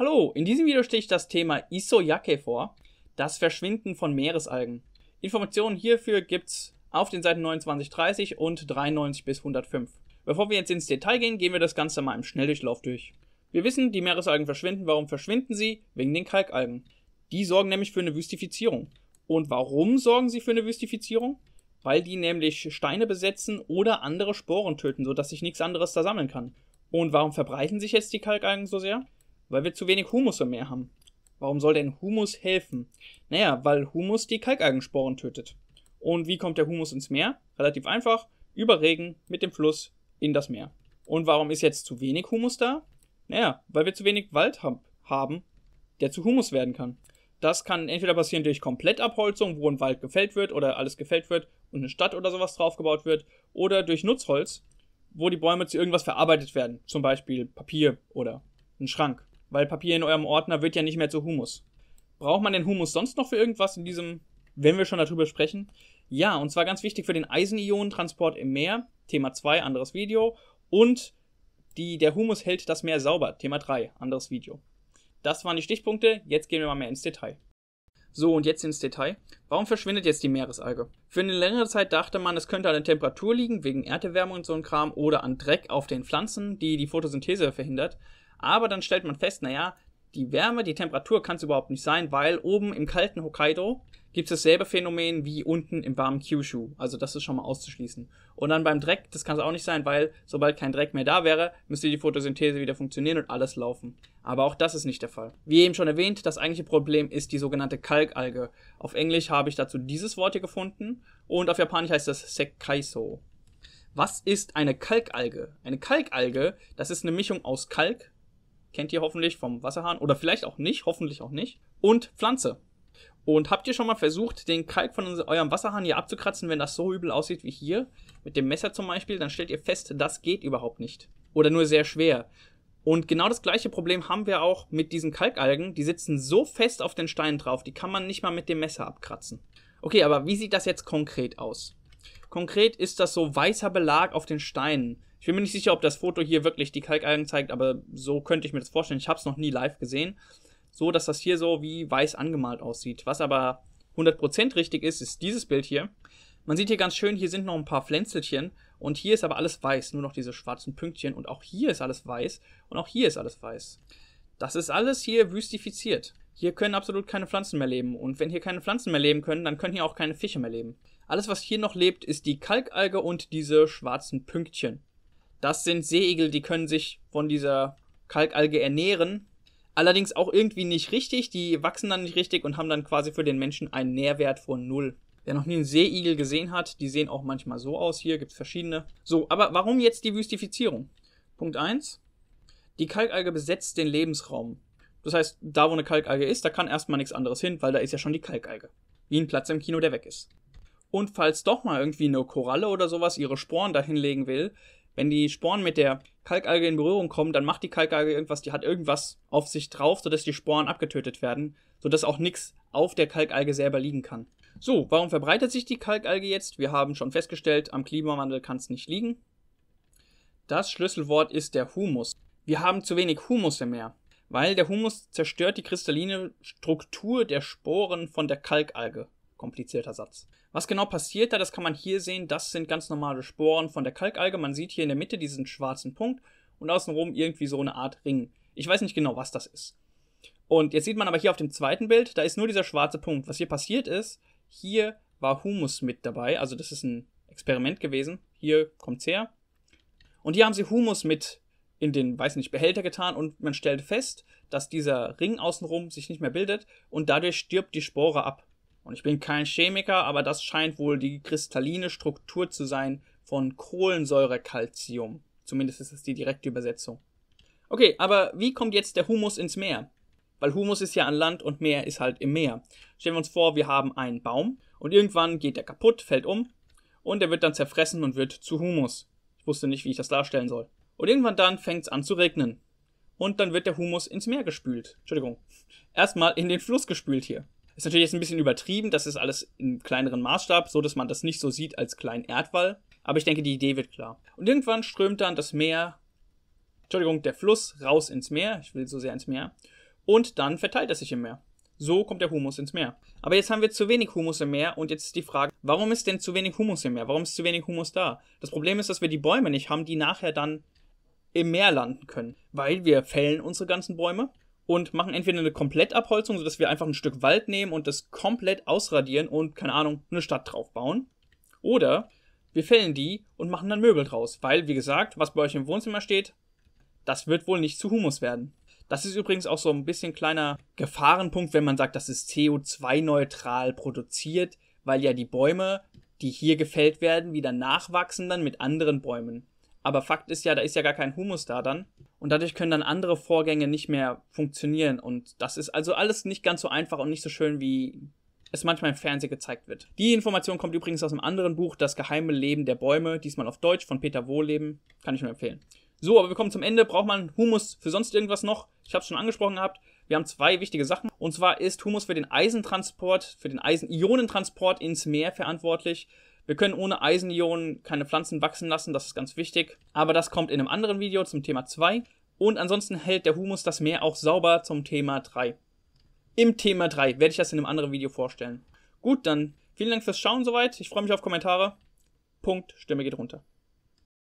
Hallo, in diesem Video stelle ich das Thema Isoyake vor, das Verschwinden von Meeresalgen. Informationen hierfür gibt's auf den Seiten 29, 30 und 93 bis 105. Bevor wir jetzt ins Detail gehen, gehen wir das Ganze mal im Schnelldurchlauf durch. Wir wissen, die Meeresalgen verschwinden. Warum verschwinden sie? Wegen den Kalkalgen. Die sorgen nämlich für eine Wüstifizierung. Und warum sorgen sie für eine Wüstifizierung? Weil die nämlich Steine besetzen oder andere Sporen töten, sodass sich nichts anderes da sammeln kann. Und warum verbreiten sich jetzt die Kalkalgen so sehr? Weil wir zu wenig Humus im Meer haben. Warum soll denn Humus helfen? Naja, weil Humus die Kalkalgensporen tötet. Und wie kommt der Humus ins Meer? Relativ einfach, über Regen mit dem Fluss in das Meer. Und warum ist jetzt zu wenig Humus da? Naja, weil wir zu wenig Wald haben, der zu Humus werden kann. Das kann entweder passieren durch Komplettabholzung, wo ein Wald gefällt wird oder alles gefällt wird und eine Stadt oder sowas draufgebaut wird, oder durch Nutzholz, wo die Bäume zu irgendwas verarbeitet werden, zum Beispiel Papier oder ein Schrank. Weil Papier in eurem Ordner wird ja nicht mehr zu Humus. Braucht man den Humus sonst noch für irgendwas in diesem, wenn wir schon darüber sprechen? Ja, und zwar ganz wichtig für den Eisenionentransport im Meer, Thema 2, anderes Video. Und die, der Humus hält das Meer sauber, Thema 3, anderes Video. Das waren die Stichpunkte, jetzt gehen wir mal mehr ins Detail. So, und jetzt ins Detail. Warum verschwindet jetzt die Meeresalge? Für eine längere Zeit dachte man, es könnte an der Temperatur liegen, wegen Erderwärmung und so ein Kram, oder an Dreck auf den Pflanzen, die die Photosynthese verhindert. Aber dann stellt man fest, naja, die Wärme, die Temperatur kann es überhaupt nicht sein, weil oben im kalten Hokkaido gibt es dasselbe Phänomen wie unten im warmen Kyushu. Also das ist schon mal auszuschließen. Und dann beim Dreck, das kann es auch nicht sein, weil sobald kein Dreck mehr da wäre, müsste die Photosynthese wieder funktionieren und alles laufen. Aber auch das ist nicht der Fall. Wie eben schon erwähnt, das eigentliche Problem ist die sogenannte Kalkalge. Auf Englisch habe ich dazu dieses Wort hier gefunden und auf Japanisch heißt das Sekkaiso. Was ist eine Kalkalge? Eine Kalkalge, das ist eine Mischung aus Kalk Kennt ihr hoffentlich vom Wasserhahn oder vielleicht auch nicht, hoffentlich auch nicht. Und Pflanze. Und habt ihr schon mal versucht, den Kalk von eurem Wasserhahn hier abzukratzen, wenn das so übel aussieht wie hier? Mit dem Messer zum Beispiel, dann stellt ihr fest, das geht überhaupt nicht. Oder nur sehr schwer. Und genau das gleiche Problem haben wir auch mit diesen Kalkalgen. Die sitzen so fest auf den Steinen drauf, die kann man nicht mal mit dem Messer abkratzen. Okay, aber wie sieht das jetzt konkret aus? Konkret ist das so weißer Belag auf den Steinen. Ich bin mir nicht sicher, ob das Foto hier wirklich die Kalkalgen zeigt, aber so könnte ich mir das vorstellen. Ich habe es noch nie live gesehen. So, dass das hier so wie weiß angemalt aussieht. Was aber 100% richtig ist, ist dieses Bild hier. Man sieht hier ganz schön, hier sind noch ein paar Pflänzelchen und hier ist aber alles weiß, nur noch diese schwarzen Pünktchen und auch hier ist alles weiß und auch hier ist alles weiß. Das ist alles hier wüstifiziert. Hier können absolut keine Pflanzen mehr leben und wenn hier keine Pflanzen mehr leben können, dann können hier auch keine Fische mehr leben. Alles, was hier noch lebt, ist die Kalkalge und diese schwarzen Pünktchen. Das sind Seeigel, die können sich von dieser Kalkalge ernähren. Allerdings auch irgendwie nicht richtig. Die wachsen dann nicht richtig und haben dann quasi für den Menschen einen Nährwert von null. Wer noch nie einen Seeigel gesehen hat, die sehen auch manchmal so aus. Hier gibt es verschiedene. So, aber warum jetzt die Wüstifizierung? Punkt 1. Die Kalkalge besetzt den Lebensraum. Das heißt, da wo eine Kalkalge ist, da kann erstmal nichts anderes hin, weil da ist ja schon die Kalkalge. Wie ein Platz im Kino, der weg ist. Und falls doch mal irgendwie eine Koralle oder sowas ihre Sporen dahinlegen will, wenn die Sporen mit der Kalkalge in Berührung kommen, dann macht die Kalkalge irgendwas, die hat irgendwas auf sich drauf, sodass die Sporen abgetötet werden, sodass auch nichts auf der Kalkalge selber liegen kann. So, warum verbreitet sich die Kalkalge jetzt? Wir haben schon festgestellt, am Klimawandel kann es nicht liegen. Das Schlüsselwort ist der Humus. Wir haben zu wenig Humus im Meer, weil der Humus zerstört die kristalline Struktur der Sporen von der Kalkalge komplizierter Satz. Was genau passiert da, das kann man hier sehen. Das sind ganz normale Sporen von der Kalkalge. Man sieht hier in der Mitte diesen schwarzen Punkt und außenrum irgendwie so eine Art Ring. Ich weiß nicht genau, was das ist. Und jetzt sieht man aber hier auf dem zweiten Bild, da ist nur dieser schwarze Punkt. Was hier passiert ist, hier war Humus mit dabei. Also das ist ein Experiment gewesen. Hier kommt's her. Und hier haben sie Humus mit in den, weiß nicht, Behälter getan und man stellt fest, dass dieser Ring außenrum sich nicht mehr bildet und dadurch stirbt die Spore ab. Und ich bin kein Chemiker, aber das scheint wohl die kristalline Struktur zu sein von Kohlensäurekalzium. Zumindest ist das die direkte Übersetzung. Okay, aber wie kommt jetzt der Humus ins Meer? Weil Humus ist ja an Land und Meer ist halt im Meer. Stellen wir uns vor, wir haben einen Baum und irgendwann geht der kaputt, fällt um und er wird dann zerfressen und wird zu Humus. Ich wusste nicht, wie ich das darstellen soll. Und irgendwann dann fängt es an zu regnen. Und dann wird der Humus ins Meer gespült. Entschuldigung. Erstmal in den Fluss gespült hier. Ist natürlich jetzt ein bisschen übertrieben, das ist alles im kleineren Maßstab, so dass man das nicht so sieht als kleinen Erdwall. Aber ich denke, die Idee wird klar. Und irgendwann strömt dann das Meer, Entschuldigung, der Fluss raus ins Meer. Ich will so sehr ins Meer. Und dann verteilt er sich im Meer. So kommt der Humus ins Meer. Aber jetzt haben wir zu wenig Humus im Meer und jetzt ist die Frage, warum ist denn zu wenig Humus im Meer? Warum ist zu wenig Humus da? Das Problem ist, dass wir die Bäume nicht haben, die nachher dann im Meer landen können, weil wir fällen unsere ganzen Bäume und machen entweder eine Komplettabholzung, sodass wir einfach ein Stück Wald nehmen und das komplett ausradieren und, keine Ahnung, eine Stadt drauf bauen. Oder wir fällen die und machen dann Möbel draus, weil, wie gesagt, was bei euch im Wohnzimmer steht, das wird wohl nicht zu Humus werden. Das ist übrigens auch so ein bisschen kleiner Gefahrenpunkt, wenn man sagt, das ist CO2-neutral produziert, weil ja die Bäume, die hier gefällt werden, wieder nachwachsen dann mit anderen Bäumen. Aber Fakt ist ja, da ist ja gar kein Humus da dann und dadurch können dann andere Vorgänge nicht mehr funktionieren und das ist also alles nicht ganz so einfach und nicht so schön wie es manchmal im Fernsehen gezeigt wird. Die Information kommt übrigens aus einem anderen Buch, Das geheime Leben der Bäume, diesmal auf Deutsch von Peter Wohlleben. kann ich nur empfehlen. So, aber wir kommen zum Ende. Braucht man Humus für sonst irgendwas noch? Ich habe es schon angesprochen gehabt. Wir haben zwei wichtige Sachen. Und zwar ist Humus für den Eisentransport, für den Eisenionentransport ins Meer verantwortlich. Wir können ohne Eisenionen keine Pflanzen wachsen lassen, das ist ganz wichtig. Aber das kommt in einem anderen Video zum Thema 2. Und ansonsten hält der Humus das Meer auch sauber zum Thema 3. Im Thema 3 werde ich das in einem anderen Video vorstellen. Gut, dann vielen Dank fürs Schauen soweit. Ich freue mich auf Kommentare. Punkt, Stimme geht runter.